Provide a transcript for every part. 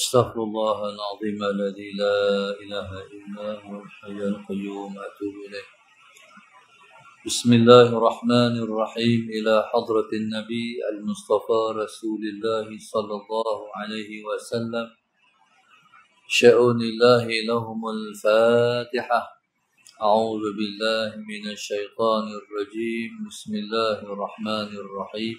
استغفر الله العظيم الذي لا إله إلا هو الحي القيوم أتوب إليه بسم الله الرحمن الرحيم إلى حضرة النبي المصطفى رسول الله صلى الله عليه وسلم شؤون الله لهم الفاتحة أعوذ بالله من الشيطان الرجيم بسم الله الرحمن الرحيم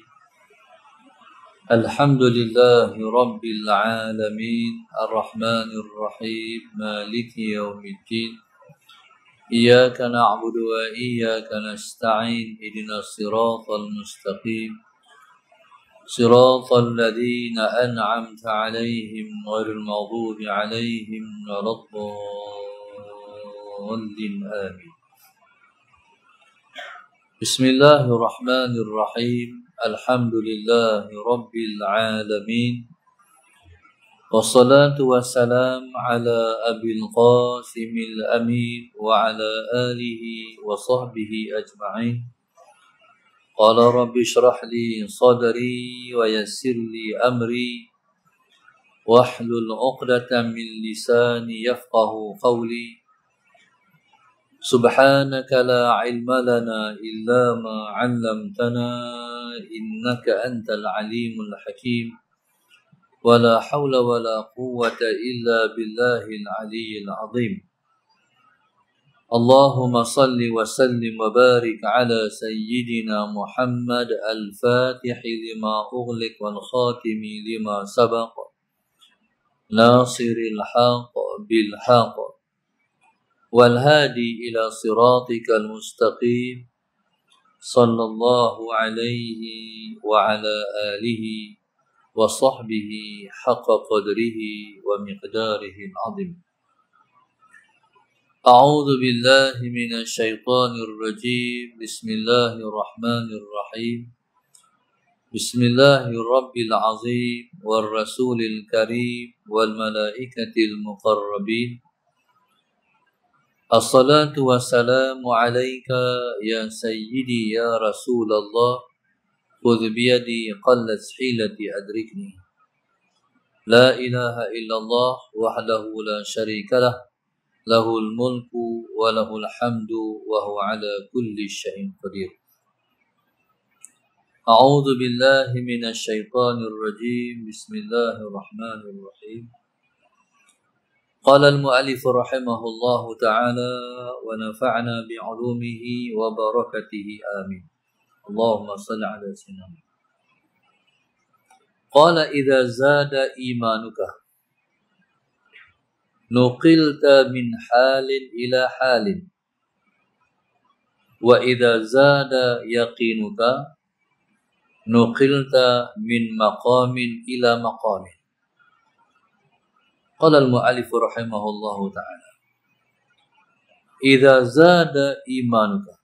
الحمد لله رب العالمين الرحمن الرحيم مالك يوم الدين إياك نعبد وإياك نستعين إدنا الصراط المستقيم صراط الذين أنعمت عليهم غير المغضوب عليهم ولا الضالين آمين بسم الله الرحمن الرحيم الحمد لله رب العالمين والصلاة والسلام على أبي القاسم الأمين وعلى آله وصحبه أجمعين قال رب اشرح لي صدري ويسر لي أمري واحلل عقدة من لساني يفقه قولي سبحانك لا علم لنا إلا ما علمتنا إنك أنت العليم الحكيم ولا حول ولا قوة إلا بالله العلي العظيم اللهم صل وسلم وبارك على سيدنا محمد الفاتح لما أغلق والخاتم لما سبق ناصر الحق بالحق والهادي إلى صراطك المستقيم صلى الله عليه وعلى آله وصحبه حق قدره ومقداره العظيم أعوذ بالله من الشيطان الرجيم بسم الله الرحمن الرحيم بسم الله الرب العظيم والرسول الكريم والملائكة المقربين الصلاة والسلام عليك يا سيدي يا رسول الله خذ بيدي قلت حيلتي أدركني لا إله إلا الله وحده لا شريك له له الملك وله الحمد وهو على كل شيء قدير أعوذ بالله من الشيطان الرجيم بسم الله الرحمن الرحيم قال المؤلف رحمه الله تعالى ونفعنا بعلومه وبركته آمين اللهم صل على سيدنا قال إذا زاد إيمانك نقلت من حال إلى حال وإذا زاد يقينك نقلت من مقام إلى مقام قال Al-Mu'alif, الله Taala, إذا Zada إيمانك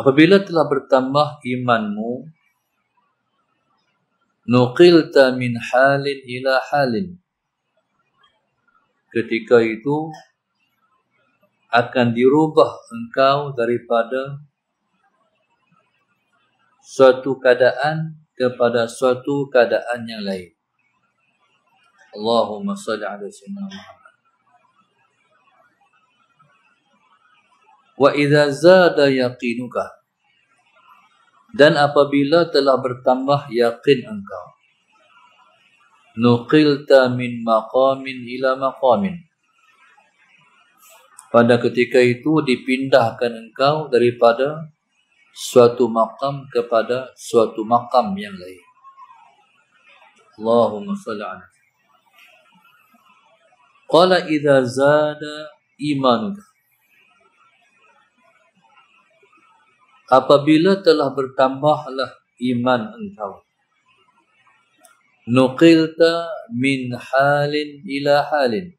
Apabila telah bertambah imanmu, nuqilta min halin ila halin. Ketika itu, akan dirubah engkau daripada suatu keadaan kepada suatu keadaan yang lain. Allahumma salli ala sayyidina Muhammad. Wa idza zada yaqinuka dan apabila telah bertambah yakin engkau nuqilta min maqamin ila maqamin pada ketika itu dipindahkan engkau daripada suatu makam kepada suatu makam yang lain. Allahumma salli ala. Qala idza zada imanuka. Apabila telah bertambahlah iman engkau. Nuqilta min halin ila halin.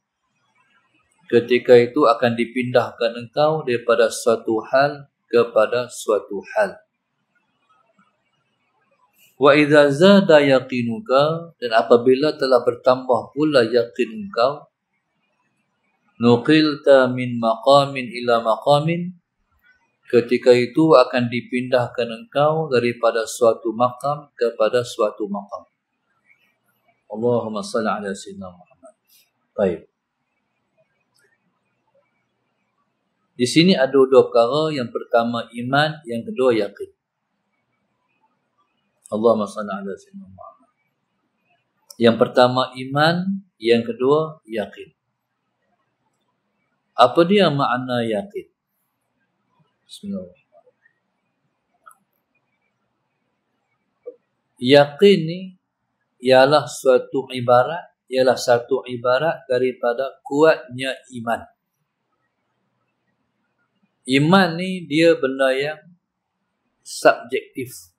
Ketika itu akan dipindahkan engkau daripada suatu hal kepada suatu hal. Wa idza zada yaqinuka dan apabila telah bertambah pula yakin engkau nuqilta min maqamin ila maqamin ketika itu akan dipindahkan engkau daripada suatu makam kepada suatu makam. Allahumma salli ala sayyidina Muhammad. Baik. Di sini ada dua perkara. Yang pertama iman, yang kedua yakin. Allahumma salli ala sayyidina Muhammad. Yang pertama iman, yang kedua yakin. Apa dia makna yakin? Bismillahirrahmanirrahim. Yakin ni ialah suatu ibarat, ialah satu ibarat daripada kuatnya iman. Iman ni dia benda yang subjektif.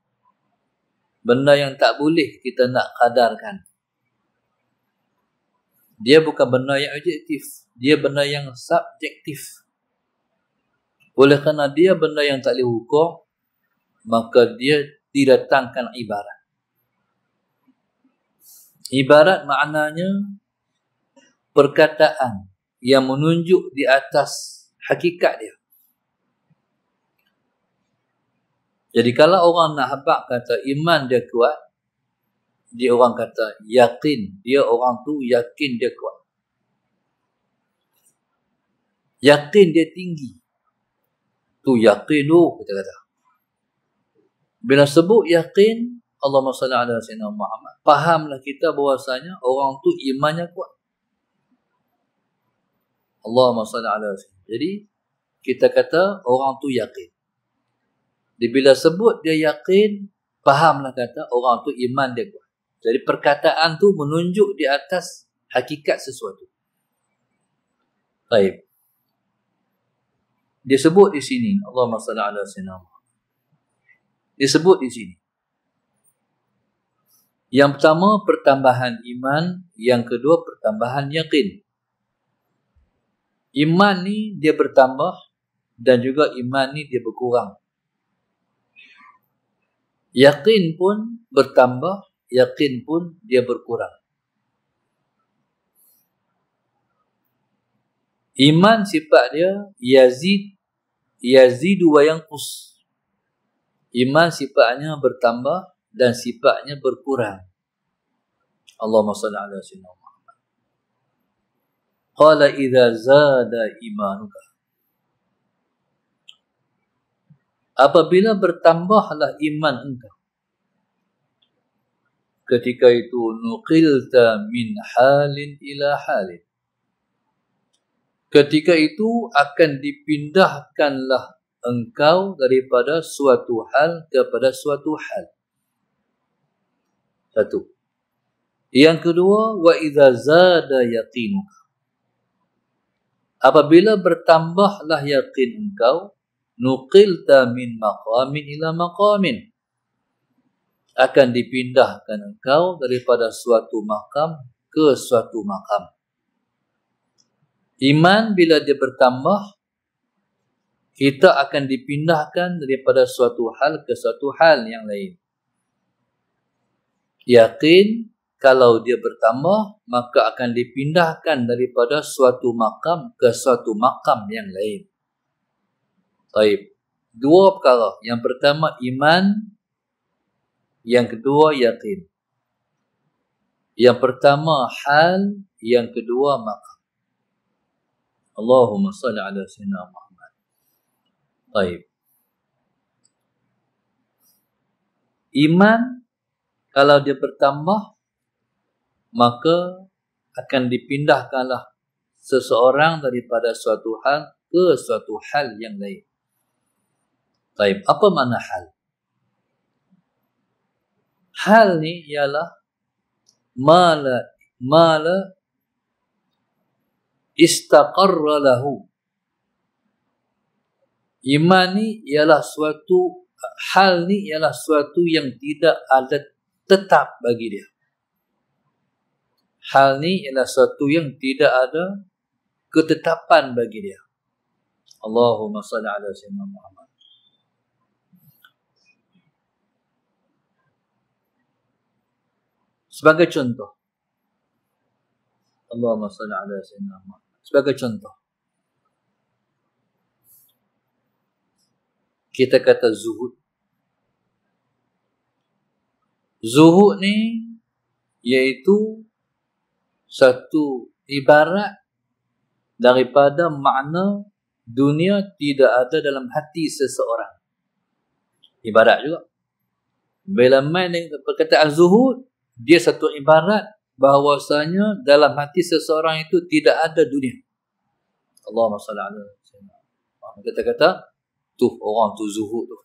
Benda yang tak boleh kita nak kadarkan. Dia bukan benda yang objektif. Dia benda yang subjektif. Oleh kerana dia benda yang tak boleh hukum, maka dia didatangkan ibarat. Ibarat maknanya perkataan yang menunjuk di atas hakikat dia. Jadi kalau orang nak habaq kata iman dia kuat, dia orang kata yakin. Dia orang tu yakin dia kuat. Yakin dia tinggi. Tu yakin tu kita kata. Bila sebut yakin, Allah SWT ala Sayyidina Muhammad. Fahamlah kita bahasanya orang tu imannya kuat. Allah SWT ala Sayyidina Jadi, kita kata orang tu yakin. Dia bila sebut dia yakin, fahamlah kata orang tu iman dia kuat. Jadi perkataan tu menunjuk di atas hakikat sesuatu. Baik. Dia sebut di sini, Allah SWT. Dia sebut di sini. Yang pertama, pertambahan iman. Yang kedua, pertambahan yakin. Iman ni dia bertambah dan juga iman ni dia berkurang yakin pun bertambah, yakin pun dia berkurang. Iman sifat dia yazid yazidu wa yanqus. Iman sifatnya bertambah dan sifatnya berkurang. Allahumma salli ala sayyidina Muhammad. Qala idza zada imanuka. apabila bertambahlah iman engkau ketika itu nuqilta min halin ila halin ketika itu akan dipindahkanlah engkau daripada suatu hal kepada suatu hal satu yang kedua wa idza zada yaqinuka apabila bertambahlah yakin engkau nuqilta min maqamin ila maqamin akan dipindahkan engkau daripada suatu makam ke suatu makam iman bila dia bertambah kita akan dipindahkan daripada suatu hal ke suatu hal yang lain yakin kalau dia bertambah maka akan dipindahkan daripada suatu makam ke suatu makam yang lain Baik. Dua perkara. Yang pertama iman. Yang kedua yakin. Yang pertama hal. Yang kedua makam. Allahumma salli ala sayyidina Muhammad. Baik. Iman kalau dia bertambah maka akan dipindahkanlah seseorang daripada suatu hal ke suatu hal yang lain. Baik, apa makna hal? Hal ni ialah mala mala istaqarra lahu. Iman ni ialah suatu hal ni ialah suatu yang tidak ada tetap bagi dia. Hal ni ialah suatu yang tidak ada ketetapan bagi dia. Allahumma salli ala sayyidina Muhammad. Sebagai contoh. Allahumma salli ala sayyidina Muhammad. Sebagai contoh. Kita kata zuhud. Zuhud ni iaitu satu ibarat daripada makna dunia tidak ada dalam hati seseorang. Ibarat juga. Bila main dengan perkataan zuhud, dia satu ibarat bahawasanya dalam hati seseorang itu tidak ada dunia. Allah SWT kata-kata tu orang tu zuhud tu.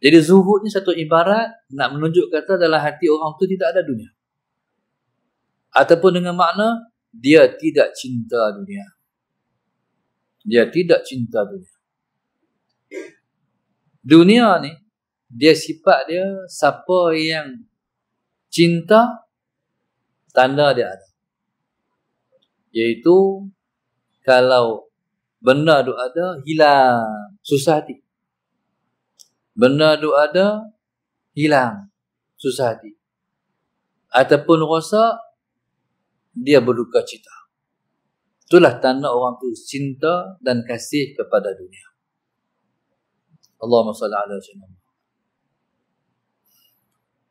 Jadi zuhud ni satu ibarat nak menunjuk kata dalam hati orang tu tidak ada dunia. Ataupun dengan makna dia tidak cinta dunia. Dia tidak cinta dunia. Dunia ni dia sifat dia siapa yang cinta tanda dia ada iaitu kalau benda tu ada hilang susah hati benda tu ada hilang susah hati ataupun rosak dia berduka cita itulah tanda orang tu cinta dan kasih kepada dunia Allahumma salli ala sayyidina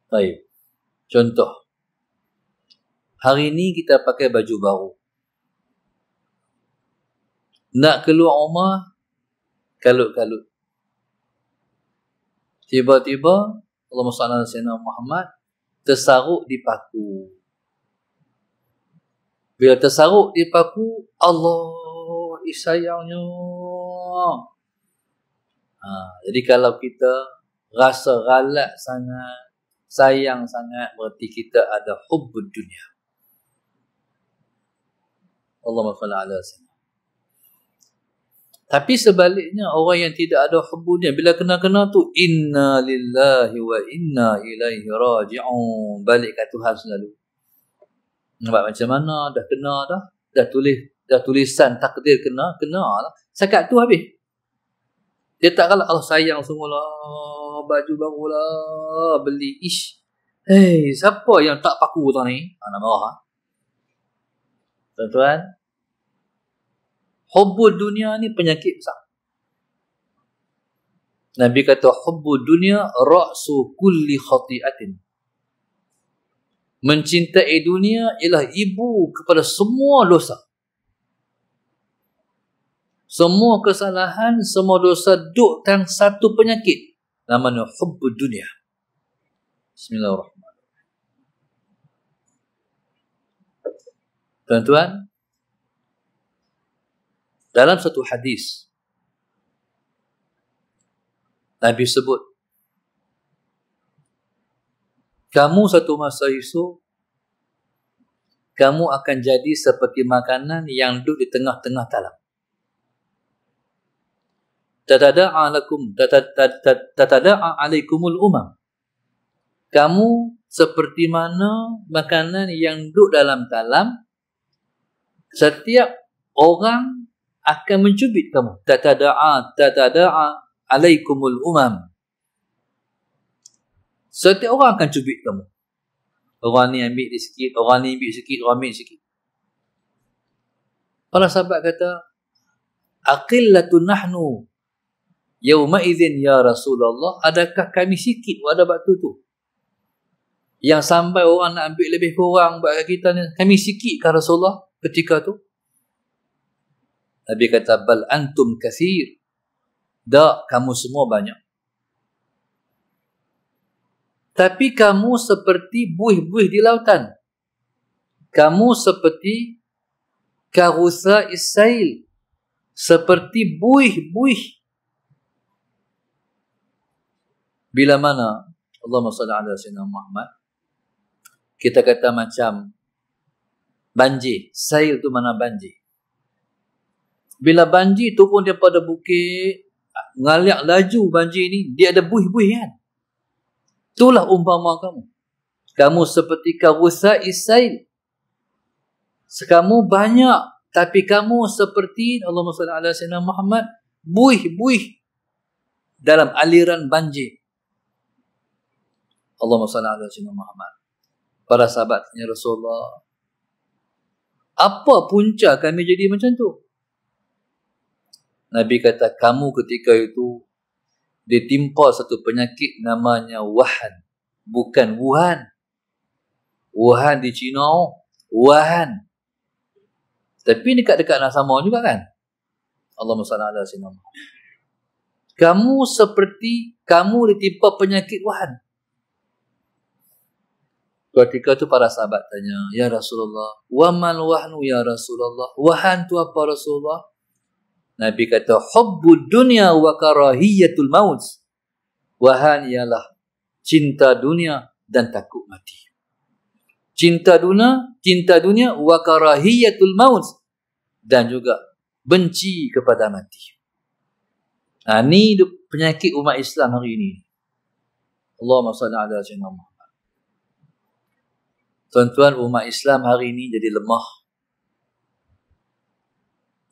Baik. Contoh, hari ini kita pakai baju baru. Nak keluar rumah, kalut-kalut. Tiba-tiba, Allah SWT Sayyidina Muhammad tersaruk di paku. Bila tersaruk di paku, Allah sayangnya. Ha, jadi kalau kita rasa ralat sangat, sayang sangat berarti kita ada hubbud dunia. Allah SWT ala sana. Tapi sebaliknya orang yang tidak ada hubbud dunia bila kena-kena tu inna lillahi wa inna ilaihi raji'un balik kat Tuhan selalu. Nampak macam mana dah kena dah dah tulis dah tulisan takdir kena kena lah. Sakat tu habis. Dia tak kalah oh, Allah sayang semua lah. Oh, baju baru lah. Beli. Ish. Hei, siapa yang tak paku tu ni? Ha, ah, nak marah. Ha? Ah. Tuan-tuan. Hubu dunia ni penyakit besar. Nabi kata, Hubu dunia raksu kulli khati'atin. Mencintai dunia ialah ibu kepada semua dosa. Semua kesalahan, semua dosa duduk tang satu penyakit namanya hubbud dunia. Bismillahirrahmanirrahim. Tuan-tuan, dalam satu hadis Nabi sebut kamu satu masa itu kamu akan jadi seperti makanan yang duduk di tengah-tengah talam. -tengah tatada'a alaikum. tatada'a alaikumul umam kamu seperti mana makanan yang duduk dalam talam setiap orang akan mencubit kamu tatada'a tatada'a alaikumul umam setiap orang akan cubit kamu orang ni ambil dia sikit orang ni ambil sikit orang ambil sikit para sahabat kata aqillatu nahnu Yauma izin ya Rasulullah, adakah kami sikit pada waktu tu? Yang sampai orang nak ambil lebih kurang buat kita ni, kami sikit ke Rasulullah ketika tu? Nabi kata bal antum kathir. Dak kamu semua banyak. Tapi kamu seperti buih-buih di lautan. Kamu seperti karusa isail. Seperti buih-buih bila mana Allah SWT ada Sayyidina Muhammad kita kata macam banji, sair tu mana banji? bila banji, tu pun dia pada bukit ngalik laju banji ni dia ada buih-buih kan itulah umpama kamu kamu seperti kawusa isail sekamu banyak tapi kamu seperti Allah SWT Sayyidina Muhammad buih-buih dalam aliran banjir Allah salli ala sayyidina Muhammad. Para sahabatnya Rasulullah, apa punca kami jadi macam tu? Nabi kata, kamu ketika itu ditimpa satu penyakit namanya Wuhan. Bukan Wuhan. Wuhan di Cina. Wuhan. Tapi dekat-dekat nak sama juga kan? Allah salli ala sayyidina Muhammad. Kamu seperti kamu ditimpa penyakit Wuhan. Ketika tu para sahabat tanya, Ya Rasulullah, Wa mal wahnu ya Rasulullah, Wahan tu apa Rasulullah? Nabi kata, Hubbu dunia wa karahiyatul maut. Wahan ialah cinta dunia dan takut mati. Cinta dunia, cinta dunia wa karahiyatul maut. Dan juga benci kepada mati. Ini ha, ni penyakit umat Islam hari ini. Allahumma salli ala sayyidina tuan-tuan umat Islam hari ini jadi lemah.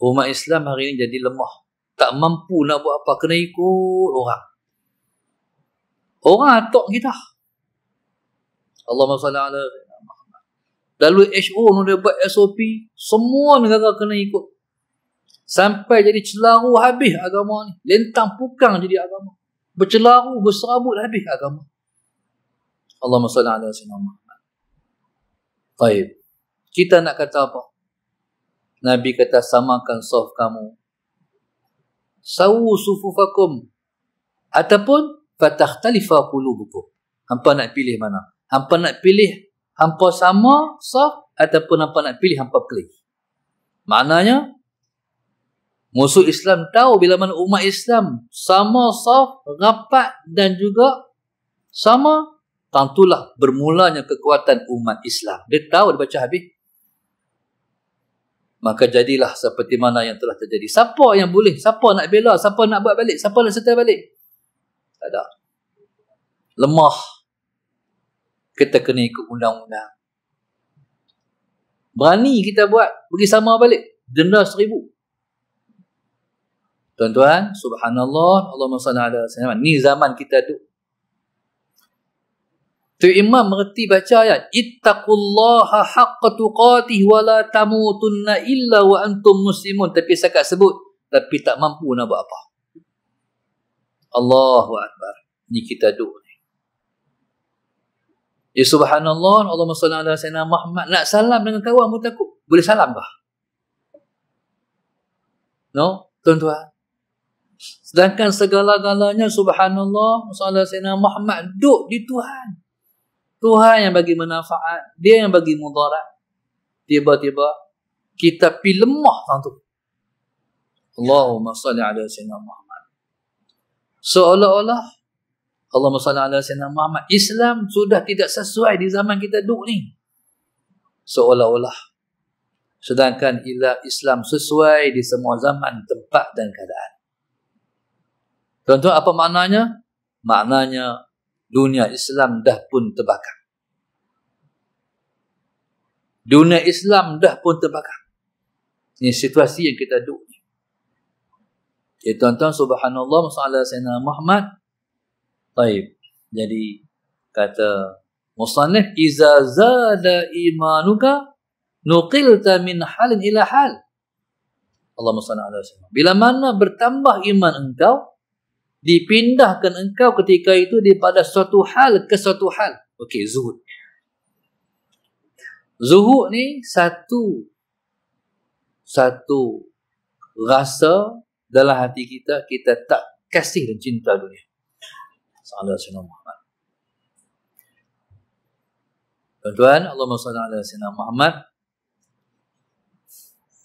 Umat Islam hari ini jadi lemah. Tak mampu nak buat apa, kena ikut orang. Orang atok kita. Allahumma salli ala Lalu HO ni dia buat SOP, semua negara kena ikut. Sampai jadi celaru habis agama ni. Lentang pukang jadi agama. Bercelaru, berserabut habis agama. Allahumma salli Baik. Kita nak kata apa? Nabi kata samakan saf kamu. Sawu sufufakum ataupun fatakhtalifa qulubukum. Hampa nak pilih mana? Hampa nak pilih hampa sama saf ataupun hampa nak pilih hampa pilih. Maknanya musuh Islam tahu bila mana umat Islam sama saf rapat dan juga sama tentulah bermulanya kekuatan umat Islam. Dia tahu dia baca habis. Maka jadilah seperti mana yang telah terjadi. Siapa yang boleh? Siapa nak bela? Siapa nak buat balik? Siapa nak setel balik? Tak ada. Lemah. Kita kena ikut undang-undang. Berani kita buat. Pergi sama balik. Denda seribu. Tuan-tuan, subhanallah, Allah salli ala Ni zaman kita duduk Tu imam mengerti baca ayat ittaqullaha haqqa tuqatih wa la tamutunna illa wa antum muslimun tapi sekat sebut tapi tak mampu nak buat apa. Allahu akbar. Ni kita duk ni. Ya subhanallah Allahumma salli ala sayyidina Muhammad nak salam dengan kawan pun takut. Boleh salam kah? No, tuan-tuan. Sedangkan segala-galanya subhanallah sallallahu alaihi Muhammad duk di Tuhan. Tuhan yang bagi manfaat, dia yang bagi mudarat. Tiba-tiba kita pi lemah tu. Allahumma salli ala sayyidina Muhammad. Seolah-olah Allahumma salli ala sayyidina Muhammad, Islam sudah tidak sesuai di zaman kita duk ni. Seolah-olah sedangkan ila Islam sesuai di semua zaman, tempat dan keadaan. Tuan-tuan apa maknanya? Maknanya dunia Islam dah pun terbakar. Dunia Islam dah pun terbakar. Ini situasi yang kita duduk ni. Ya tuan-tuan, subhanallah, masalah Sayyidina Muhammad. baik. Jadi, kata Musanif, Iza zada imanuka nuqilta min halin ila hal. Allah SWT. Bila mana bertambah iman engkau, dipindahkan engkau ketika itu daripada suatu hal ke suatu hal. Okey, zuhud. Zuhud ni satu satu rasa dalam hati kita kita tak kasih dan cinta dunia. Sallallahu alaihi wasallam. Tuan-tuan, Allahumma salli ala sayyidina Muhammad.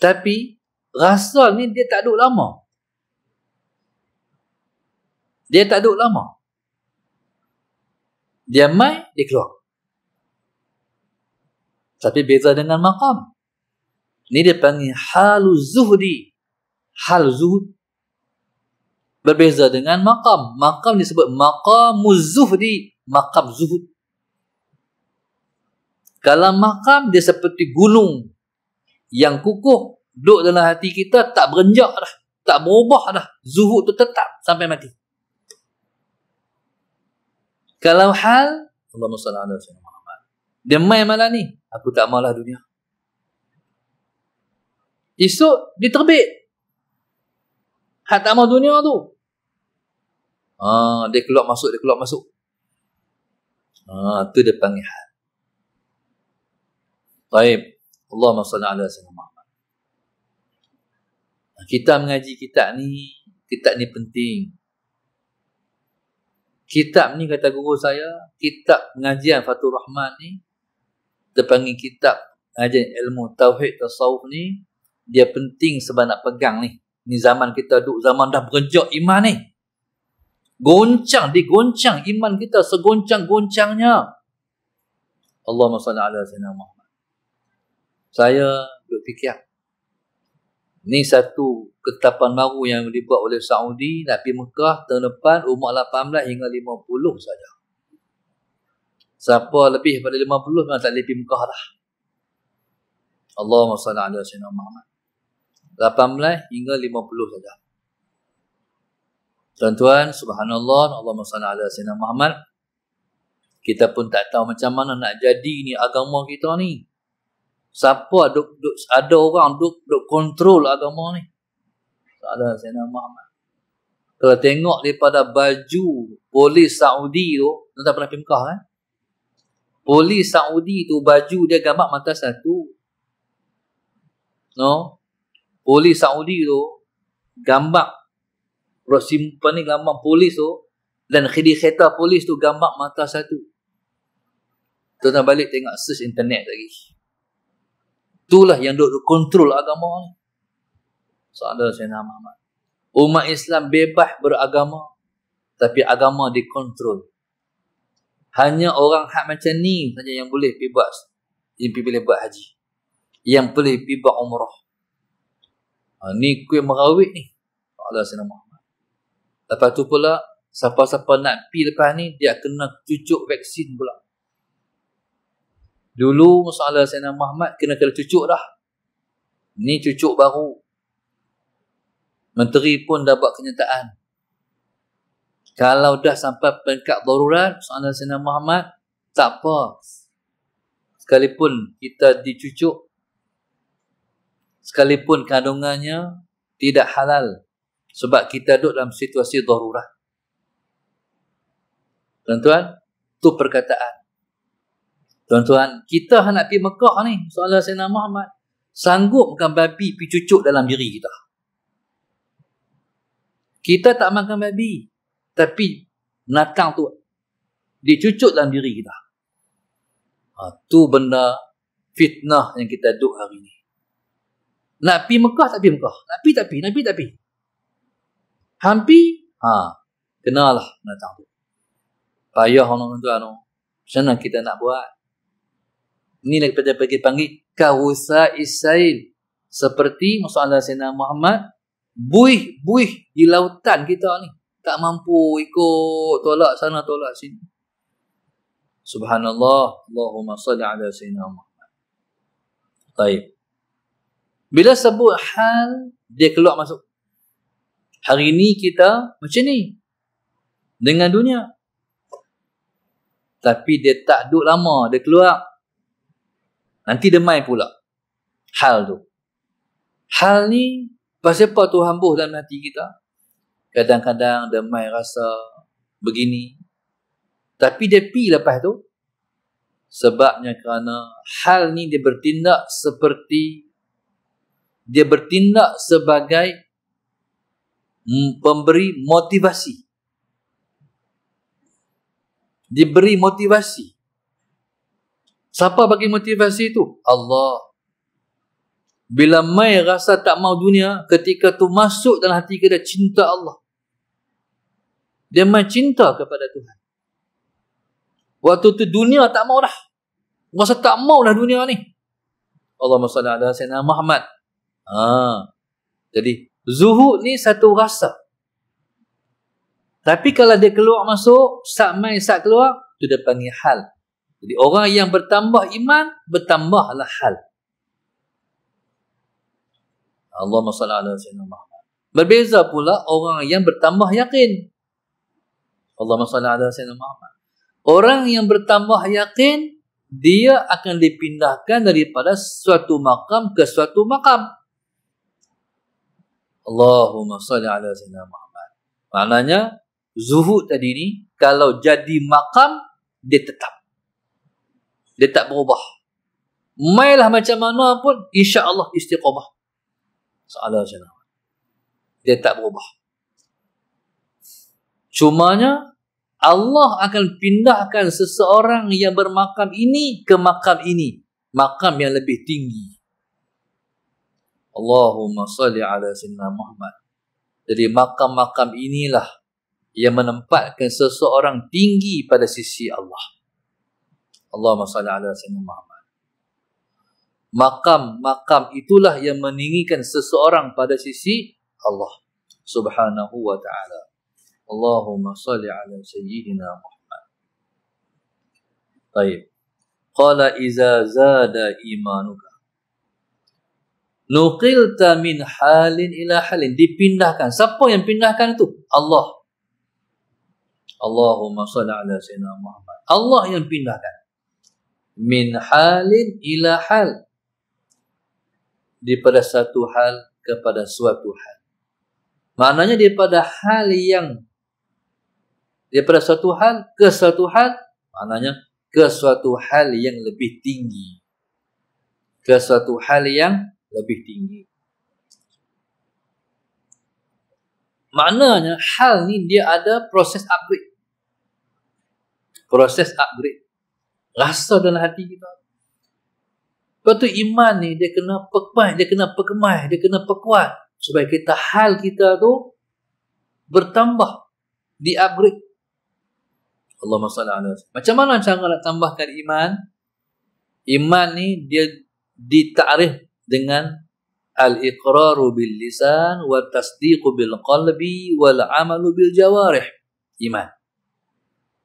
Tapi rasa ni dia tak duduk lama. Dia tak duduk lama. Dia mai, dia keluar. Tapi beza dengan maqam. Ini dia panggil halu zuhdi. Hal zuhud. Berbeza dengan maqam. Maqam disebut maqamu zuhdi. Maqam zuhud. Kalau maqam dia seperti gunung yang kukuh duduk dalam hati kita tak berenjak dah. Tak berubah dah. Zuhud tu tetap sampai mati. Kalau hal Allah Subhanahu wa taala. Dia mai malam ni, aku tak malah dunia. Esok dia terbit. Hak tak malah dunia tu. Ha, ah, dia keluar masuk, dia keluar masuk. Ha, ah, tu dia panggil hal. Baik. Allahumma salli ala Muhammad. Kita mengaji kitab ni, kitab ni penting kitab ni kata guru saya, kitab pengajian Fatul Rahman ni, dia panggil kitab pengajian ilmu Tauhid Tasawuf ni, dia penting sebab nak pegang ni. Ni zaman kita duduk, zaman dah berenjak iman ni. Goncang, digoncang iman kita segoncang-goncangnya. Allahumma salli ala sayyidina Muhammad. Saya duduk fikir. Ini satu ketetapan baru yang dibuat oleh Saudi Nabi Mekah tahun depan umur 18 hingga 50 saja. Siapa lebih pada 50 memang tak lebih Mekah lah. Allahumma salli ala sayyidina Muhammad. 18 hingga 50 saja. Tuan-tuan, subhanallah, Allahumma salli ala sayyidina Muhammad. Kita pun tak tahu macam mana nak jadi ni agama kita ni siapa duk, duk, ada orang duk duk kontrol agama ni tak ada Sayyidina Muhammad kalau tengok daripada baju polis Saudi tu tuan-tuan pernah pergi Mekah kan polis Saudi tu baju dia gambar mata satu no polis Saudi tu gambar rosim panik gambar polis tu dan khidi kereta polis tu gambar mata satu tuan-tuan balik tengok search internet lagi itulah yang duk kontrol agama ni. Soalan saya nama Ahmad. Umat Islam bebas beragama tapi agama dikontrol. Hanya orang hak macam ni saja yang boleh pergi buat yang boleh buat haji. Yang boleh pergi buat umrah. Ha, ni kuih merawit ni. Allah SWT. Lepas tu pula, siapa-siapa nak pergi lepas ni, dia kena cucuk vaksin pula. Dulu masalah Sayyidina Muhammad kena kena cucuk dah. Ni cucuk baru. Menteri pun dah buat kenyataan. Kalau dah sampai peringkat darurat, soalan Sayyidina Muhammad, tak apa. Sekalipun kita dicucuk, sekalipun kandungannya tidak halal sebab kita duduk dalam situasi darurat. Tuan-tuan, itu perkataan. Tuan-tuan, kita nak pergi Mekah ni, soalan Sayyidina Muhammad, sanggup makan babi pi cucuk dalam diri kita. Kita tak makan babi, tapi nakang tu dicucuk dalam diri kita. Ha, tu benda fitnah yang kita duk hari ni. Nak pi Mekah tak pi Mekah, nak pi tak pi, nak pi tak pi. Hampi, ha, kenalah nakang tu. Payah orang tuan-tuan. Senang kita nak buat. Ini lagi pada pergi panggil kawusa isain. Seperti masalah Sina Muhammad, buih-buih di lautan kita ni. Tak mampu ikut tolak sana, tolak sini. Subhanallah. Allahumma salli ala Sina Muhammad. Baik. Bila sebut hal, dia keluar masuk. Hari ini kita macam ni. Dengan dunia. Tapi dia tak duduk lama. Dia keluar. Nanti demai pula. Hal tu. Hal ni, pasal apa tu hambuh dalam hati kita? Kadang-kadang demai rasa begini. Tapi dia pi lepas tu. Sebabnya kerana hal ni dia bertindak seperti dia bertindak sebagai pemberi motivasi. Diberi motivasi Siapa bagi motivasi itu? Allah. Bila mai rasa tak mau dunia, ketika tu masuk dalam hati kita cinta Allah. Dia mai cinta kepada Tuhan. Waktu tu dunia tak mau dah. Rasa tak mau dah dunia ni. Allah SWT ada Sayyidina Muhammad. Ha. Jadi, zuhud ni satu rasa. Tapi kalau dia keluar masuk, sak mai sak keluar, tu dia panggil hal. Jadi orang yang bertambah iman, bertambahlah hal. Allahumma salli ala sayyidina Berbeza pula orang yang bertambah yakin. Allahumma salli ala sayyidina Orang yang bertambah yakin, dia akan dipindahkan daripada suatu makam ke suatu makam. Allahumma salli ala sayyidina Muhammad. Maknanya, zuhud tadi ni, kalau jadi makam, dia tetap dia tak berubah. Mailah macam mana pun, insya-Allah istiqomah. Soalan saya. Dia tak berubah. Cumanya Allah akan pindahkan seseorang yang bermakam ini ke makam ini, makam yang lebih tinggi. Allahumma salli ala sayyidina Muhammad. Jadi makam-makam inilah yang menempatkan seseorang tinggi pada sisi Allah. Allahumma salli ala sayyidina Muhammad. Makam-makam itulah yang meninggikan seseorang pada sisi Allah Subhanahu wa taala. Allahumma salli ala sayyidina Muhammad. Baik. Qala iza zada imanuka Nukilta min halin ila halin. Dipindahkan. Siapa yang pindahkan itu? Allah. Allahumma salli ala sayyidina Muhammad. Allah yang pindahkan min halin ila hal daripada satu hal kepada suatu hal maknanya daripada hal yang daripada satu hal ke satu hal maknanya ke suatu hal yang lebih tinggi ke suatu hal yang lebih tinggi maknanya hal ni dia ada proses upgrade proses upgrade rasa dalam hati kita. Lepas tu iman ni dia kena pekmai, dia kena pekmai, dia kena pekuat. Supaya kita hal kita tu bertambah, di upgrade. Allah SWT. Macam mana cara nak tambahkan iman? Iman ni dia ditarif dengan al-iqraru bil lisan wa tasdiqu bil qalbi wal amalu bil jawarih iman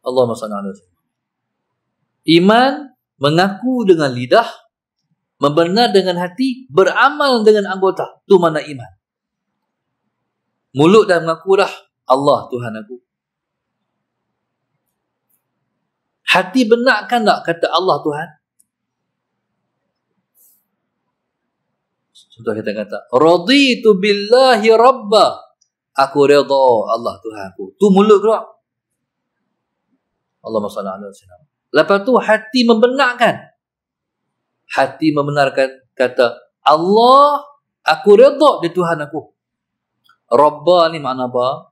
Allahumma salli ala Iman mengaku dengan lidah, membenar dengan hati, beramal dengan anggota. Itu mana iman. Mulut dah mengaku dah Allah Tuhan aku. Hati benarkan tak kata Allah Tuhan? Contoh kita kata, tu billahi rabbah. Aku redha Allah Tuhan aku. Tu mulut keluar. Allahumma salli Lepas tu hati membenarkan. Hati membenarkan kata Allah aku redha dia Tuhan aku. Rabba ni makna apa?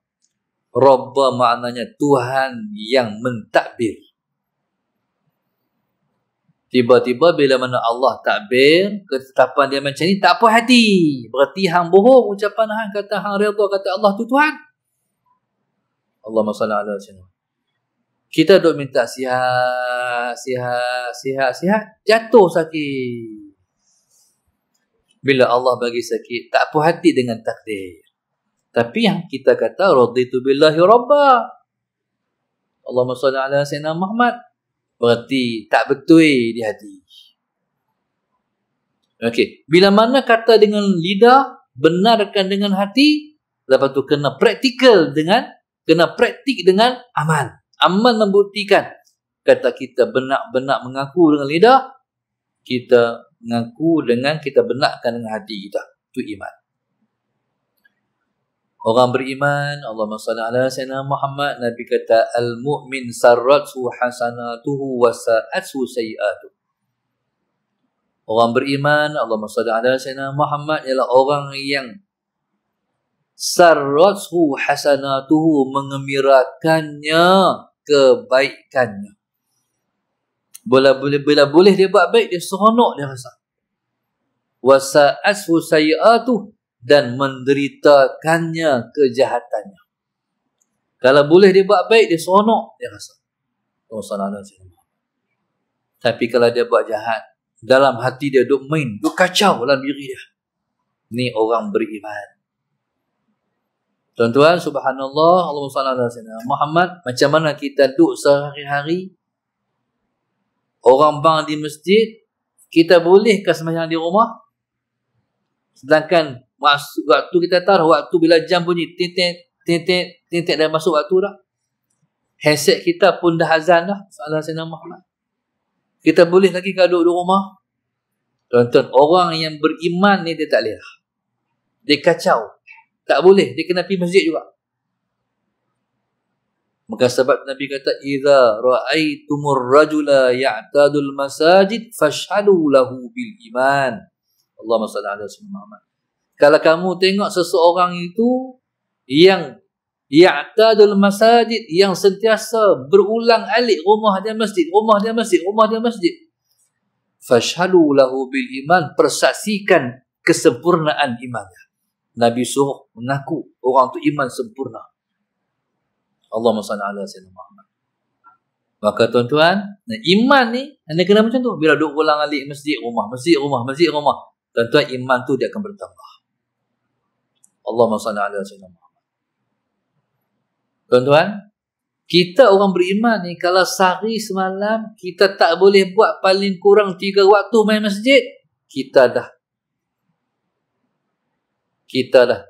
Rabba maknanya Tuhan yang mentadbir. Tiba-tiba bila mana Allah takbir, ketetapan dia macam ni, tak apa hati. Berarti hang bohong ucapan hang kata hang redha kata Allah tu Tuhan. Allahumma salli ala sayyidina kita duk minta sihat, sihat, sihat, sihat, jatuh sakit. Bila Allah bagi sakit, tak puas hati dengan takdir. Tapi yang kita kata, raditu billahi rabbah. Allahumma salli ala sayyidina Muhammad. Berarti tak betul di hati. Okey, bila mana kata dengan lidah, benarkan dengan hati, lepas tu kena praktikal dengan, kena praktik dengan amal amal membuktikan kata kita benak-benak mengaku dengan lidah kita mengaku dengan kita benakkan dengan hati kita tu iman orang beriman Allahumma salli ala sayyidina Muhammad Nabi kata al-mu'min sarratu hasanatuhu wa sa'atu sayiatu orang beriman Allahumma salli ala sayyidina Muhammad ialah orang yang sarratu hasanatuhu mengemirakannya kebaikannya. Bila boleh bila boleh dia buat baik dia seronok dia rasa. Wasa asfu sayiatu dan menderitakannya kejahatannya. Kalau boleh dia buat baik dia seronok dia rasa. Rasulullah oh, Tapi kalau dia buat jahat dalam hati dia duk main, duk kacau dalam diri dia. Ni orang beriman. Tuan-tuan, subhanallah, Allahumma salli ala Muhammad, macam mana kita duduk sehari-hari? Orang bang di masjid, kita boleh ke sembahyang di rumah? Sedangkan waktu kita tahu waktu bila jam bunyi titik titik titik dah masuk waktu dah. Headset kita pun dah azan dah, salah sayyidina Muhammad. Kita boleh lagi ke duduk di rumah? Tuan-tuan, orang yang beriman ni dia tak boleh. Lah. Dia kacau. Tak boleh. Dia kena pergi masjid juga. Maka sebab Nabi kata, Iza ra'aitumur rajula ya'tadul masajid fashadu lahu bil iman. Allahumma salli ala Allah SWT. Kalau kamu tengok seseorang itu yang ya'tadul masajid, yang sentiasa berulang alik rumah dia masjid, rumah dia masjid, rumah dia masjid. Fashadu lahu bil iman. Persaksikan kesempurnaan imannya. Nabi Suhuk mengaku orang tu iman sempurna. Allah SWT ala sayyidina Muhammad. Maka tuan-tuan, iman ni anda kena macam tu. Bila duduk ulang alik masjid rumah, masjid rumah, masjid rumah. Tuan-tuan iman tu dia akan bertambah. Allah SWT ala sayyidina Muhammad. Tuan-tuan, kita orang beriman ni kalau sehari semalam kita tak boleh buat paling kurang tiga waktu main masjid, kita dah kita dah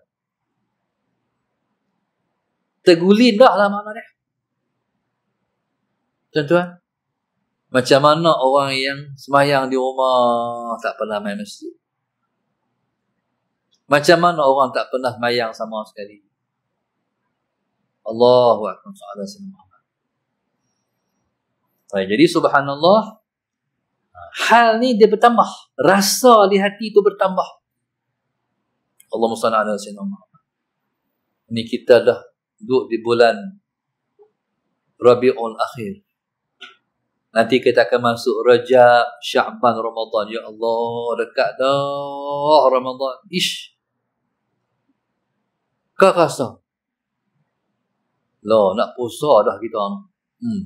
terguling dah lah makna dia tuan-tuan macam mana orang yang semayang di rumah tak pernah main masjid macam mana orang tak pernah semayang sama sekali Allahu Akbar Allah Baik, jadi subhanallah hal ni dia bertambah rasa di hati tu bertambah Allahumma salli ala sayyidina Muhammad. Ini kita dah duduk di bulan Rabiul Akhir. Nanti kita akan masuk Rajab, Syaban, Ramadan. Ya Allah, dekat dah Ramadan. Ish. Kau rasa? Loh, nak puasa dah kita. Hmm.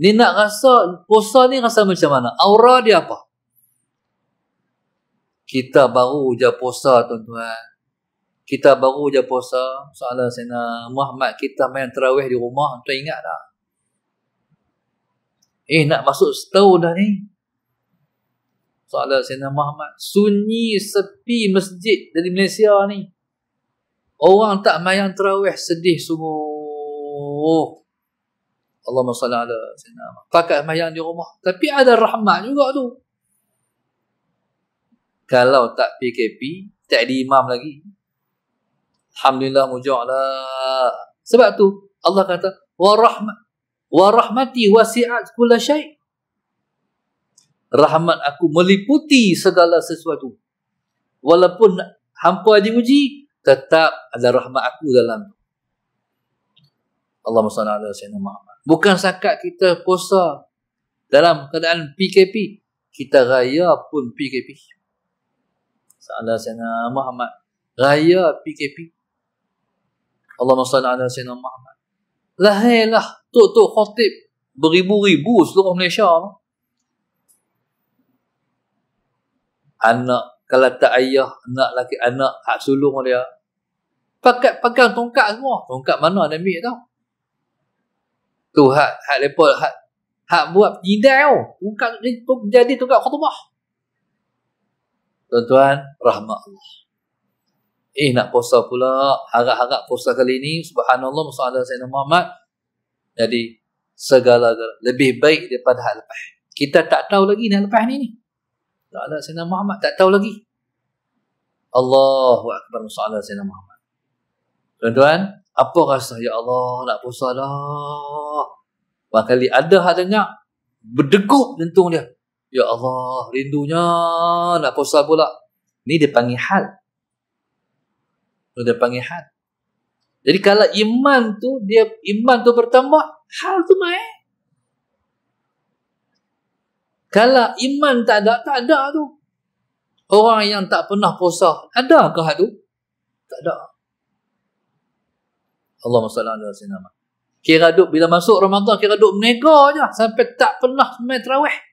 Ni nak rasa, puasa ni rasa macam mana? Aura dia apa? kita baru je puasa tuan-tuan. Kita baru je puasa. Soalan saya nak Muhammad kita main terawih di rumah. Tuan ingat tak? Eh nak masuk setahun dah ni. Soalan saya nak Muhammad. Sunyi sepi masjid dari Malaysia ni. Orang tak main terawih sedih sungguh. Allahumma salli ala sayyidina Muhammad. Pakat mayang di rumah. Tapi ada rahmat juga tu kalau tak PKP, tak ada imam lagi. Alhamdulillah mujahlah. Sebab tu Allah kata, "Wa rahmat wa rahmati wasi'at kulla syai." Rahmat aku meliputi segala sesuatu. Walaupun hampa diuji, tetap ada rahmat aku dalam tu. Allahumma salli ala sayyidina Muhammad. Bukan sakat kita puasa dalam keadaan PKP, kita raya pun PKP. Sa'ala Sayyidina Muhammad. Raya PKP. Allah salli ala Sayyidina Muhammad. Lahailah. Tok-tok khotib. Beribu-ribu seluruh Malaysia. Anak. Kalau tak ayah. Anak laki anak. Hak sulung dia. Pakat pegang tongkat semua. Tongkat mana dia ambil tau. Tu hak. Hak lepas. Hak, hak buat. Tidak tau. Tongkat jadi tongkat khutbah tuan-tuan, rahmat Allah. Eh nak puasa pula, harap-harap puasa kali ini subhanallah masya Sayyidina Muhammad. Jadi segala lebih baik daripada hal lepas. Kita tak tahu lagi hak lepas ni ni. Tak ada Sayyidina Muhammad tak tahu lagi. Allahu akbar masya Sayyidina Muhammad. Tuan-tuan, apa rasa ya Allah nak puasa dah. Bakali ada hak dengar berdegup jantung dia. Ya Allah, rindunya nak puasa pula. Ini dia panggil hal. Dia panggil hal. Jadi kalau iman tu, dia iman tu bertambah, hal tu main. Kalau iman tak ada, tak ada tu. Orang yang tak pernah puasa, ada ke tu? Tak ada. Allah Allah SWT. Kira duk bila masuk Ramadan, kira duk menegar je. Sampai tak pernah main terawih.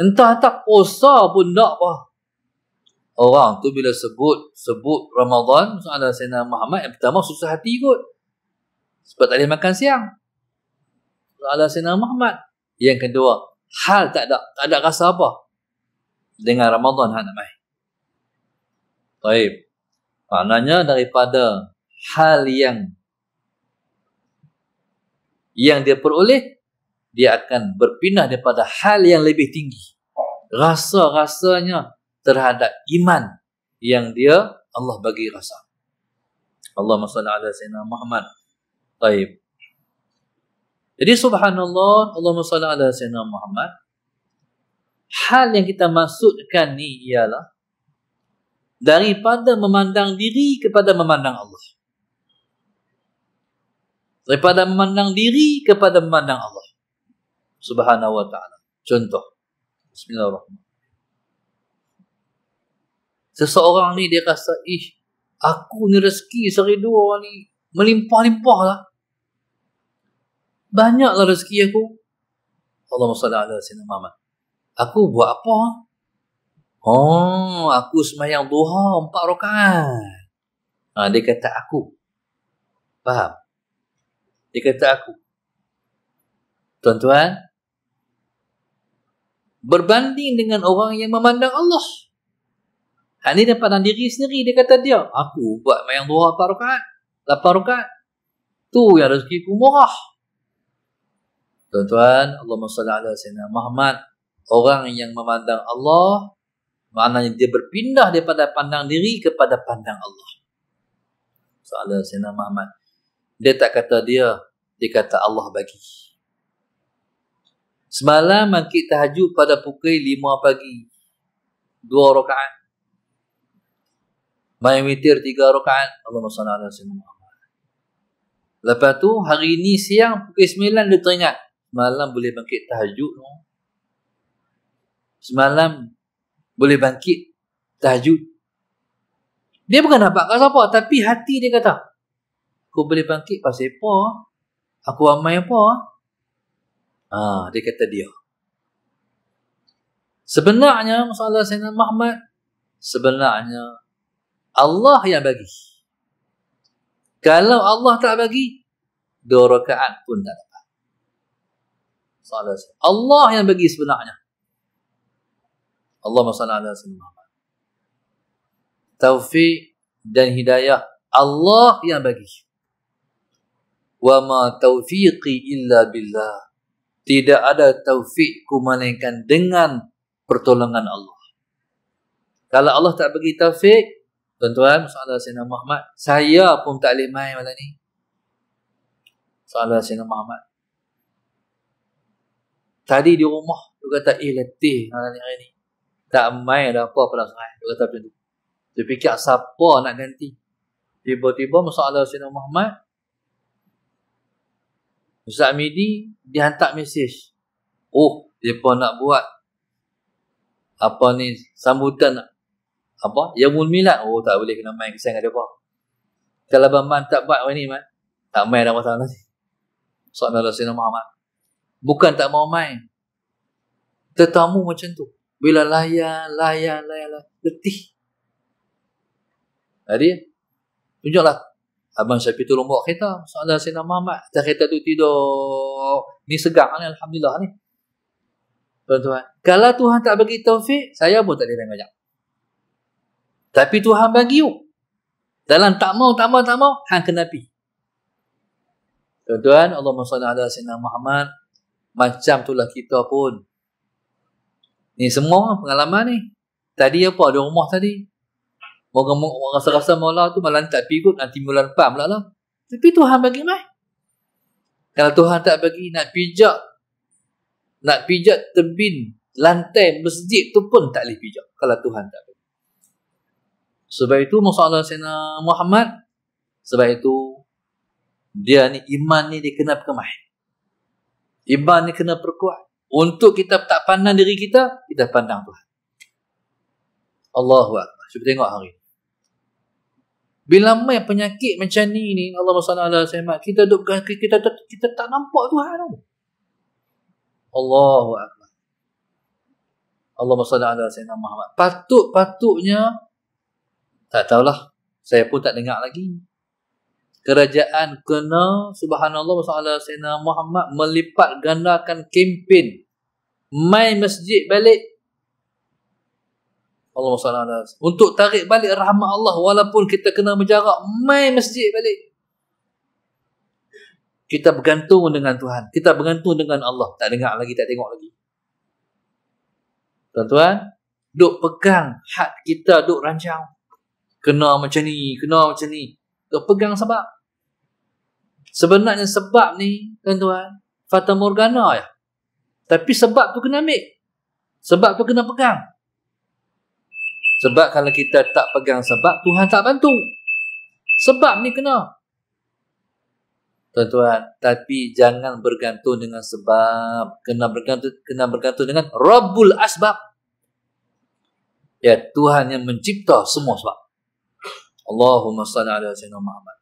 Entah tak puasa pun tak apa. Orang tu bila sebut sebut Ramadan, soalan Sayyidina Muhammad yang pertama susah hati kot. Sebab tak boleh makan siang. Soalan Sayyidina Muhammad. Yang kedua, hal tak ada, tak ada rasa apa dengan Ramadan hak nak main. Baik. Maknanya daripada hal yang yang dia peroleh dia akan berpindah daripada hal yang lebih tinggi. Rasa-rasanya terhadap iman yang dia Allah bagi rasa. Allahumma salli ala sayyidina Muhammad. Baik. Jadi subhanallah, Allahumma salli ala sayyidina Muhammad. Hal yang kita maksudkan ni ialah daripada memandang diri kepada memandang Allah. Daripada memandang diri kepada memandang Allah. Subhanahu wa ta'ala. Contoh. Bismillahirrahmanirrahim. Seseorang ni dia rasa, ih, aku ni rezeki seri dua orang ni. Melimpah-limpah lah. Banyaklah rezeki aku. Allahumma salli ala sayyidina Muhammad. Aku buat apa? Oh, aku semayang duha empat rakaat. Ha, dia kata aku. Faham? Dia kata aku. Tuan-tuan, berbanding dengan orang yang memandang Allah. Hal ini dia pandang diri sendiri. Dia kata dia, aku buat mayang dua empat rukat. Lapan rukat. Tu yang rezeki ku murah. Tuan-tuan, Allah SWT ala Sayyidina Muhammad. Orang yang memandang Allah, maknanya dia berpindah daripada pandang diri kepada pandang Allah. Soalnya Sayyidina Muhammad. Dia tak kata dia, dia kata Allah bagi. Semalam bangkit tahajud pada pukul 5 pagi. Dua rakaat. Main witir tiga rakaat. Allahumma salli ala sayyidina Lepas tu hari ini siang pukul 9 dia teringat. Malam boleh bangkit tahajud Semalam boleh bangkit tahajud. Dia bukan nampak kat siapa tapi hati dia kata. Aku boleh bangkit pasal apa? Aku amai apa? Ha, dia kata dia. Sebenarnya masalah Sayyidina Muhammad sebenarnya Allah yang bagi. Kalau Allah tak bagi, dua rakaat pun tak dapat. Salah Allah yang bagi sebenarnya. Allah masalah ala Muhammad. Taufiq dan hidayah Allah yang bagi. Wa ma taufiqi illa billah tidak ada taufikku melainkan dengan pertolongan Allah. Kalau Allah tak bagi taufik, tuan-tuan, soalan Sayyidina Muhammad, saya pun tak boleh main malam ni. Soalan Sayyidina Muhammad. Tadi di rumah, dia kata, eh letih malam ni hari ni. Tak main dah apa pula sangat. Dia kata macam tu. fikir siapa nak ganti. Tiba-tiba masalah Sayyidina Muhammad, Ustaz Midi dia hantar mesej. Oh, dia pun nak buat apa ni sambutan apa? Yaumul Milad. Oh, tak boleh kena main kesian dengan apa? Kalau abang Man tak buat ni, Man, tak main dah masalah ni. Sallallahu alaihi Muhammad. Bukan tak mau main. Tetamu macam tu. Bila layan, layan, layan, layan. Letih. Jadi, tunjuklah Abang Syafiq tolong bawa kereta. Soalan saya nama Ahmad. Atas kereta tu tidur. Ni segak ni Alhamdulillah ni. Tuan-tuan. Kalau Tuhan tak bagi taufik, saya pun tak boleh banyak. Tapi Tuhan bagi you. Dalam tak mau, tak mau, tak mau, Han kena pi. Tuan-tuan, Allah SWT ada Sina Muhammad. Macam tu lah kita pun. Ni semua pengalaman ni. Tadi apa? Di rumah tadi. Orang rasa-rasa maulah tu melantat pergi kot nanti mula lepam pula lah. Tapi Tuhan bagi mai. Kalau Tuhan tak bagi nak pijak nak pijak tebin lantai masjid tu pun tak boleh pijak kalau Tuhan tak bagi. Sebab itu masalah Sayyidina Muhammad sebab itu dia ni iman ni dia kena perkemah. Iman ni kena perkuat. Untuk kita tak pandang diri kita, kita pandang Tuhan. Allahu Akbar. Cuba tengok hari ini. Bila mai penyakit macam ni ni Allah Subhanahu Wa kita duk kita, kita kita tak nampak Tuhan tu. Allahu akbar. Allah Subhanahu Wa Patut-patutnya tak tahulah. Saya pun tak dengar lagi. Kerajaan kena Subhanallah Subhanahu Wa Taala Muhammad melipat gandakan kempen mai masjid balik Allah SWT. Untuk tarik balik rahmat Allah walaupun kita kena berjarak main masjid balik. Kita bergantung dengan Tuhan. Kita bergantung dengan Allah. Tak dengar lagi, tak tengok lagi. Tuan-tuan, duk pegang hak kita duk rancang. Kena macam ni, kena macam ni. Duk pegang sebab. Sebenarnya sebab ni, tuan-tuan, Fata Morgana ya. Tapi sebab tu kena ambil. Sebab tu kena pegang. Sebab kalau kita tak pegang sebab, Tuhan tak bantu. Sebab ni kena. Tuan-tuan, tapi jangan bergantung dengan sebab. Kena bergantung, kena bergantung dengan Rabbul Asbab. Ya, Tuhan yang mencipta semua sebab. Allahumma salli ala sayyidina Muhammad.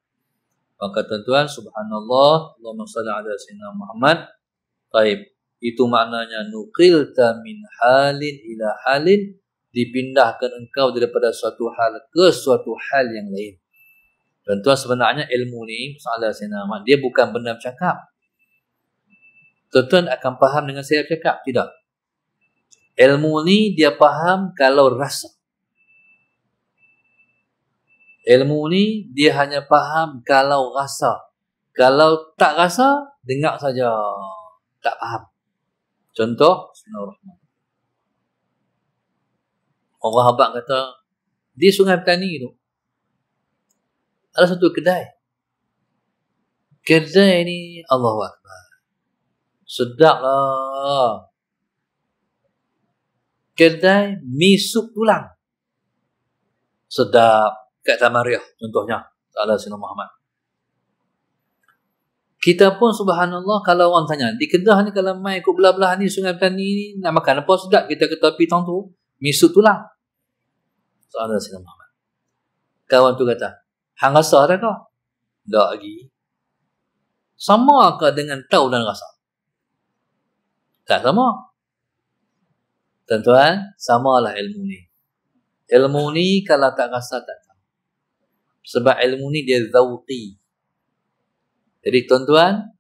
Maka tuan-tuan, subhanallah, Allahumma salli ala sayyidina Muhammad. Baik, itu maknanya nuqilta min halin ila halin dipindahkan engkau daripada suatu hal ke suatu hal yang lain. Tentu sebenarnya ilmu ni, masalah saya dia bukan benda bercakap. Tuan-tuan akan faham dengan saya bercakap? Tidak. Ilmu ni dia faham kalau rasa. Ilmu ni dia hanya faham kalau rasa. Kalau tak rasa, dengar saja. Tak faham. Contoh, Bismillahirrahmanirrahim. Orang habak kata, di Sungai Petani tu, ada satu kedai. Kedai ni, Allah Akbar. Sedap lah. Kedai misuk sup tulang. Sedap. Kat Tamariah contohnya. Salah Sina Muhammad. Kita pun subhanallah kalau orang tanya. Di Kedah ni kalau mai ikut belah-belah ni sungai petani ni. Nak makan apa sedap kita kata pergi tu. Misu tulang. Soalan Sina Muhammad. Kawan tu kata, hang rasa tak kau? Tak lagi. Sama ke dengan tahu dan rasa? Tak sama. Tuan-tuan, lah ilmu ni. Ilmu ni kalau tak rasa tak sama Sebab ilmu ni dia zauti. Jadi tuan-tuan,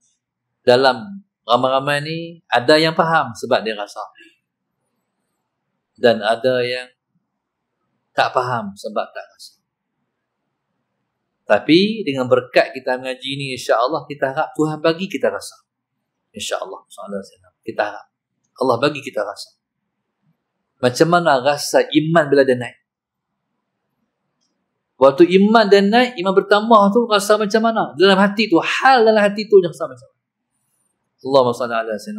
dalam ramai-ramai ni ada yang faham sebab dia rasa dan ada yang tak faham sebab tak rasa. Tapi dengan berkat kita mengaji ini, insya-Allah kita harap Tuhan bagi kita rasa. Insya-Allah Subhanallah. Kita harap Allah bagi kita rasa. Macam mana rasa iman bila dia naik? Waktu iman dia naik, iman bertambah tu rasa macam mana? Dalam hati tu, hal dalam hati tu rasa macam mana? Allah SWT.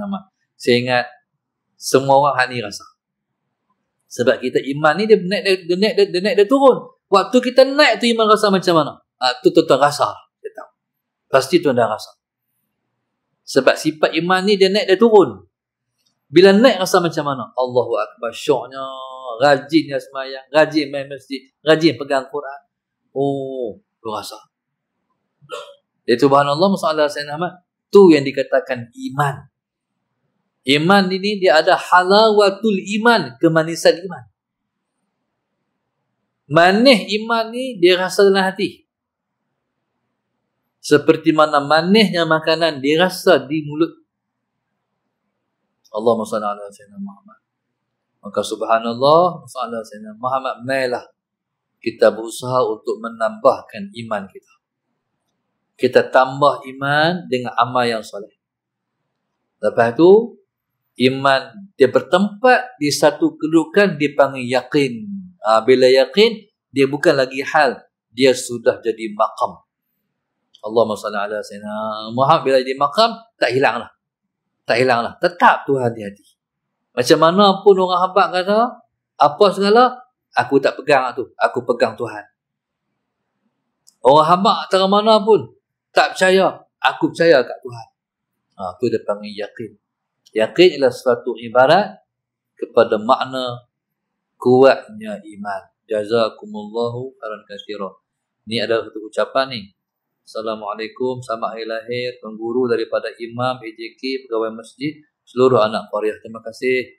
Saya ingat semua orang ini rasa. Sebab kita iman ni dia naik dia, dia naik dia, dia naik dia turun. Waktu kita naik tu iman rasa macam mana? Ah tu tuan-tuan rasa. tahu. Pasti tu dah rasa. Sebab sifat iman ni dia naik dia turun. Bila naik rasa macam mana? Allahu akbar syoknya, rajinnya sembahyang, rajin main masjid, rajin pegang Quran. Oh, tu rasa. Dia tu bahan Allah Subhanahu Wa tu yang dikatakan iman. Iman ini dia ada halawatul iman, kemanisan iman. Manis iman ni dia rasa dalam hati. Seperti mana manisnya makanan dia rasa di mulut. Allahumma salli ala sayyidina Muhammad. Maka subhanallah, salli ala Muhammad, mailah kita berusaha untuk menambahkan iman kita. Kita tambah iman dengan amal yang soleh. Lepas tu, iman dia bertempat di satu kedudukan dipanggil yakin. Ha, bila yakin, dia bukan lagi hal. Dia sudah jadi makam. Allahumma salli ala sayyidina Muhammad. Bila jadi makam, tak hilanglah. Tak hilanglah. Tetap Tuhan di hati. Macam mana pun orang habak kata, apa segala, aku tak pegang lah tu. Aku pegang Tuhan. Orang habak tak mana pun, tak percaya. Aku percaya kat Tuhan. Ha, ah, aku dia panggil yakin. Yakin ialah suatu ibarat kepada makna kuatnya iman. Jazakumullahu khairan katsira. Ini adalah satu ucapan ni. Assalamualaikum, sama hari lahir pengguru daripada Imam AJK pegawai masjid seluruh anak Korea. Terima kasih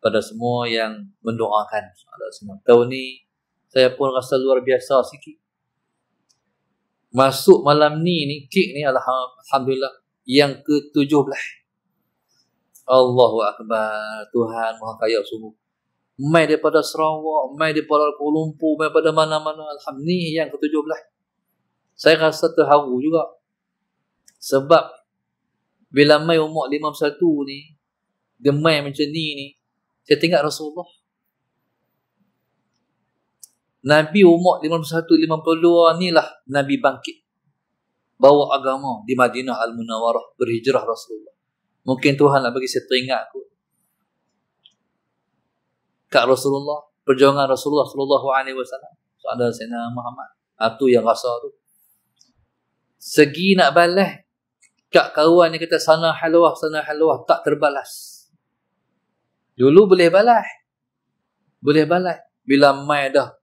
kepada semua yang mendoakan. Ada semua tahun ni saya pun rasa luar biasa sikit. Masuk malam ni ni Kik ni alhamdulillah yang ke-17. Allahu Akbar. Tuhan Maha Kaya sungguh. Mai daripada Sarawak, mai daripada Kuala Lumpur, mai daripada mana-mana. Alhamdulillah ni yang ketujuh belah. Saya rasa terharu juga. Sebab bila mai umur lima satu ni, dia mai macam ni ni, saya tengok Rasulullah. Nabi umur lima satu, lima dua ni lah Nabi bangkit. Bawa agama di Madinah Al-Munawarah berhijrah Rasulullah. Mungkin Tuhan nak bagi saya teringat aku. Kak Rasulullah. Perjuangan Rasulullah Sallallahu Alaihi Wasallam. Soalan Sayyidina Muhammad. Itu yang rasa tu. Segi nak balas. Kak kawan ni kata sana halwah, sana halwah. Tak terbalas. Dulu boleh balas. Boleh balas. Bila mai dah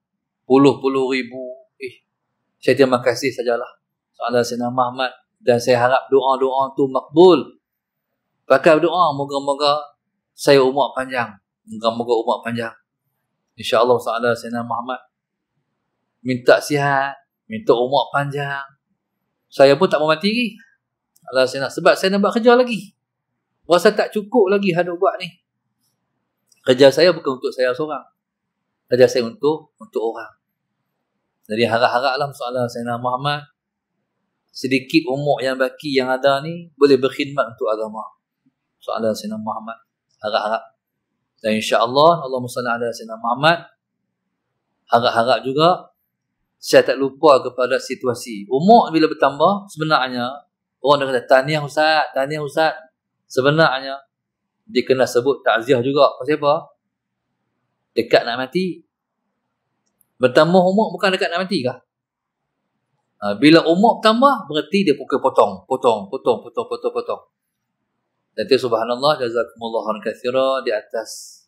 puluh-puluh ribu. Eh, saya terima kasih sajalah. Soalan Sayyidina Muhammad. Dan saya harap doa-doa tu makbul. Pakai berdoa moga-moga saya umur panjang. Moga-moga umur panjang. InsyaAllah Allah SWT Sayyidina Muhammad minta sihat, minta umur panjang. Saya pun tak mau mati lagi. Allah SWT sebab saya nak buat kerja lagi. Rasa tak cukup lagi hendak buat ni. Kerja saya bukan untuk saya seorang. Kerja saya untuk untuk orang. Jadi harap-haraplah masya-Allah Sayyidina Muhammad sedikit umur yang baki yang ada ni boleh berkhidmat untuk agama soalan Sayyidina Muhammad harap-harap dan insya-Allah Allah musalla ala Sayyidina Muhammad harap-harap juga saya tak lupa kepada situasi umur bila bertambah sebenarnya orang dah kata tahniah ustaz tahniah ustaz sebenarnya dia kena sebut takziah juga pasal apa dekat nak mati bertambah umur bukan dekat nak mati kah ha, bila umur bertambah berarti dia pukul potong potong potong potong potong potong, potong. Nanti subhanallah jazakumullah khairan katsira di atas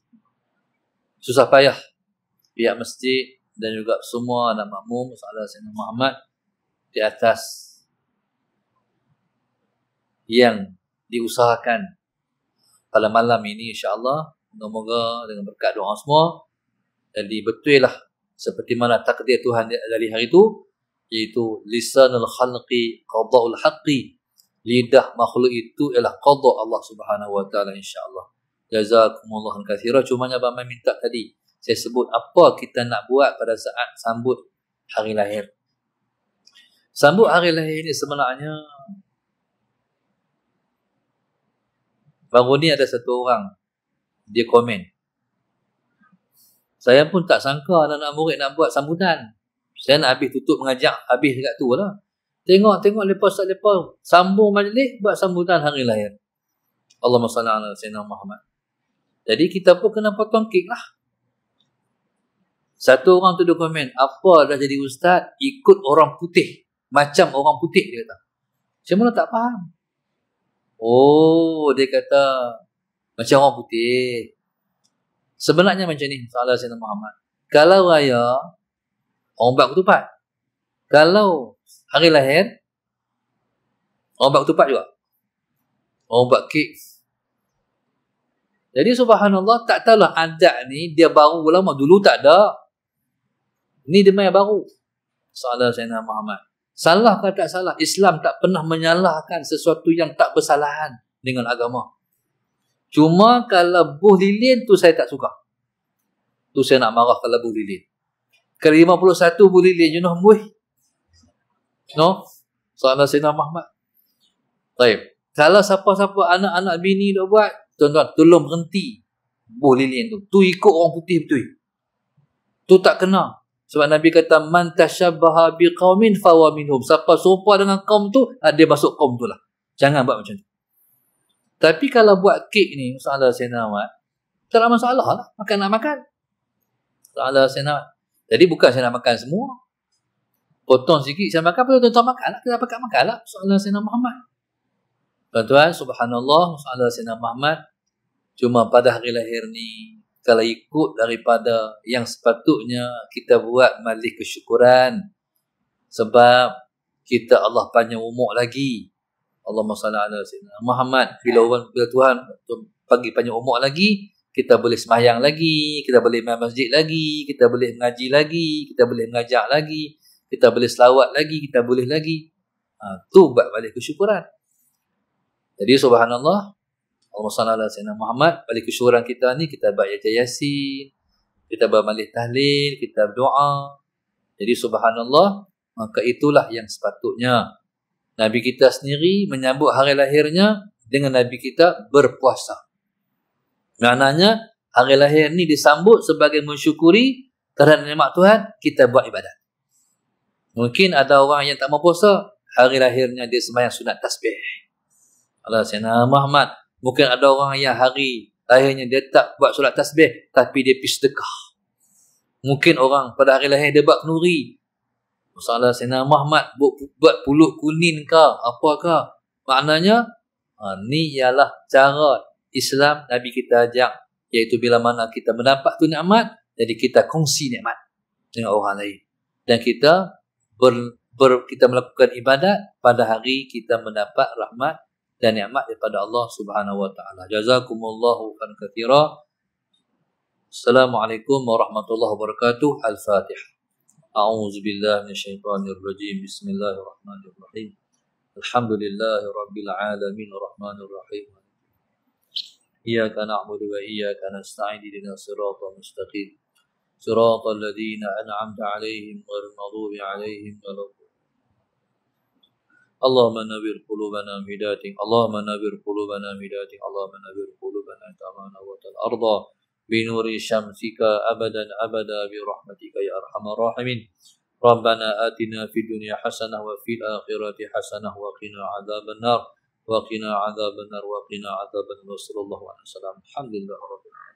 susah payah pihak masjid dan juga semua anak makmum sallallahu alaihi Muhammad di atas yang diusahakan pada malam ini insyaallah semoga dengan berkat doa semua dan betullah seperti mana takdir Tuhan dari hari itu iaitu lisanul khalqi qada'ul haqqi lidah makhluk itu ialah qada Allah Subhanahu wa taala insyaallah. Jazakumullah kathira. Cuma yang abang minta tadi, saya sebut apa kita nak buat pada saat sambut hari lahir. Sambut hari lahir ini sebenarnya Baru ni ada satu orang dia komen. Saya pun tak sangka anak-anak murid nak buat sambutan. Saya nak habis tutup mengajak habis dekat tu lah. Tengok, tengok lepas tak lepas. Sambung majlis, buat sambutan hari lahir. Allahumma salli ala Sayyidina Muhammad. Jadi kita pun kena potong kek lah. Satu orang tu dokumen, apa dah jadi ustaz, ikut orang putih. Macam orang putih, dia kata. Macam mana tak faham? Oh, dia kata, macam orang putih. Sebenarnya macam ni, Sayyidina Muhammad. Kalau raya, orang buat ketupat. Kalau hari lahir orang buat ketupat juga orang buat kek jadi subhanallah tak tahulah adat ni dia baru lama dulu tak ada ni dia main baru salah saya Sayyidina Muhammad salah ke tak salah Islam tak pernah menyalahkan sesuatu yang tak bersalahan dengan agama cuma kalau buh lilin tu saya tak suka tu saya nak marah kalau buh lilin ke 51 buh lilin you know No? Soalan Sayyidina Muhammad. Baik. Kalau siapa-siapa anak-anak bini dah buat, tuan-tuan, tolong berhenti. Buh lilin tu. Tu ikut orang putih betul. Tu tak kena. Sebab Nabi kata, Man tashabaha biqawmin fawa minhum. Siapa serupa dengan kaum tu, ah, dia masuk kaum tu lah. Jangan buat macam tu. Tapi kalau buat kek ni, masalah Sayyidina Muhammad, tak ada masalah lah. Makan nak makan. Masalah Sayyidina Muhammad. Jadi bukan saya nak makan semua potong sikit saya makan pun tuan-tuan makan lah. Kita dapat makan lah. Soalan Sayyidina Muhammad. Tuan-tuan, subhanallah, soalan Sayyidina Muhammad. Cuma pada hari lahir ni, kalau ikut daripada yang sepatutnya kita buat malih kesyukuran. Sebab kita Allah panjang umur lagi. Allah salli ala Sayyidina Muhammad. Bila, orang, bila Tuhan bagi panjang umur lagi, kita boleh semayang lagi, kita boleh main masjid lagi, kita boleh mengaji lagi, kita boleh mengajak lagi kita boleh selawat lagi, kita boleh lagi. Ha, tu buat balik kesyukuran. Jadi subhanallah, Allah SWT ala Sayyidina Muhammad, balik kesyukuran kita ni, kita baca Yajah Yasin, kita buat balik tahlil, kita berdoa. Jadi subhanallah, maka itulah yang sepatutnya. Nabi kita sendiri menyambut hari lahirnya dengan Nabi kita berpuasa. Maknanya, hari lahir ni disambut sebagai mensyukuri terhadap nikmat Tuhan, kita buat ibadat. Mungkin ada orang yang tak mau puasa, hari lahirnya dia sembahyang sunat tasbih. Allah Sayyidina Muhammad. Mungkin ada orang yang hari lahirnya dia tak buat solat tasbih, tapi dia pergi sedekah. Mungkin orang pada hari lahir dia buat nuri. Allah Sayyidina Muhammad buat, buat puluh kunin Apa Apakah? Maknanya, Ini ha, ialah cara Islam Nabi kita ajak. Iaitu bila mana kita mendapat tu nikmat, jadi kita kongsi nikmat dengan orang lain. Dan kita ber, ber, kita melakukan ibadat pada hari kita mendapat rahmat dan nikmat daripada Allah Subhanahu wa taala. Jazakumullahu khairan katira. Assalamualaikum warahmatullahi wabarakatuh. Al-Fatihah. A'udzu billahi minasyaitonir rajim. Bismillahirrahmanirrahim. Alhamdulillahirabbil alamin arrahmanir rahim. Iyyaka na'budu wa iyyaka nasta'in ihdinas siratal mustaqim. صراط الذين أنعمت عليهم غير المغضوب عليهم ولا اللهم نبر قلوبنا مداتي اللهم نبر قلوبنا مداتي اللهم نبر قلوبنا كما نورت الأرض بنور شمسك أبدا أبدا برحمتك يا أرحم الراحمين ربنا آتنا في الدنيا حسنة وفي الآخرة حسنة وقنا عذاب النار وقنا عذاب النار وقنا عذاب النار صلى الله عليه وسلم الحمد لله رب العالمين